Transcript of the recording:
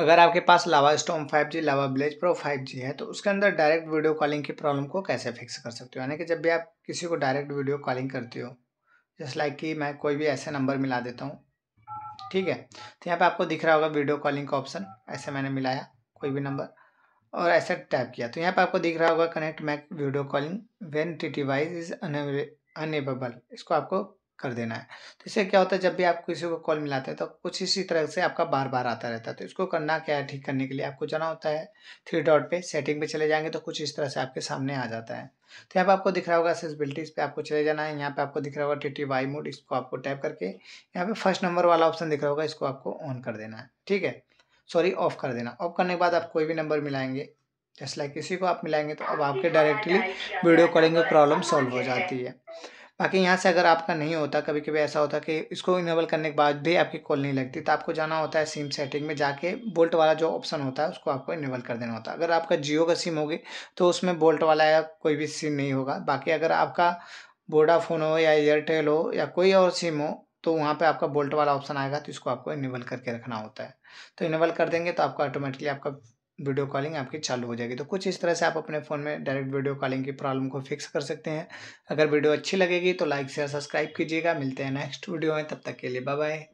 अगर आपके पास Lava five 5G Lava Blaze Pro 5G है तो उसके अंदर डायरेक्ट वीडियो कॉलिंग की प्रॉब्लम को कैसे फिक्स कर सकते हो यानी कि जब भी आप किसी को डायरेक्ट वीडियो कॉलिंग करते हो जस्ट लाइक कि मैं कोई भी ऐसे नंबर मिला देता हूँ ठीक है तो यहाँ पे आपको दिख रहा होगा वीडियो कॉलिंग का ऑप्शन ऐसे मैंने मिलाया कोई भी नंबर और ऐसे टैप किया तो यहाँ पर आपको दिख रहा होगा connect make video calling when t wise is enable इसको आपको कर देना है तो इससे क्या होता है जब भी आप किसी को कॉल मिलाते हैं तो कुछ इसी तरह से आपका बार बार आता रहता है तो इसको करना क्या है ठीक करने के लिए आपको जाना होता है थ्री डॉट पे सेटिंग पे चले जाएंगे तो कुछ इस तरह से आपके सामने आ जाता है तो यहाँ पर आपको दिख रहा होगा असेसबिलिटीज़ पे आपको चले जाना है यहाँ पे आपको दिख रहा होगा टी टी वाई मोड इसको आपको टैप करके यहाँ पे फर्स्ट नंबर वाला ऑप्शन दिख रहा होगा इसको आपको ऑन कर देना है ठीक है सॉरी ऑफ कर देना ऑफ करने के बाद आप कोई भी नंबर मिलाएंगे जैसे लाइक किसी को आप मिलाएंगे तो अब आपके डायरेक्टली वीडियो कॉलिंग में प्रॉब्लम सॉल्व हो जाती है बाकी यहाँ से अगर आपका नहीं होता कभी कभी ऐसा होता कि इसको इनेबल करने के बाद भी आपकी कॉल नहीं लगती तो आपको जाना होता है सिम सेटिंग में जाके बोल्ट वाला जो ऑप्शन होता है उसको आपको इनेबल कर देना होता है अगर आपका जियो का सिम होगी तो उसमें बोल्ट वाला या कोई भी सिम नहीं होगा बाकी अगर आपका वोडाफोन हो या एयरटेल हो या कोई और सिम हो तो वहाँ पर आपका बोल्ट वाला ऑप्शन आएगा तो इसको आपको इनेबल करके रखना होता है तो इनेबल कर देंगे तो आपका ऑटोमेटिकली आपका वीडियो कॉलिंग आपकी चालू हो जाएगी तो कुछ इस तरह से आप अपने फ़ोन में डायरेक्ट वीडियो कॉलिंग की प्रॉब्लम को फिक्स कर सकते हैं अगर वीडियो अच्छी लगेगी तो लाइक शेयर सब्सक्राइब कीजिएगा मिलते हैं नेक्स्ट वीडियो में तब तक के लिए बाय बाय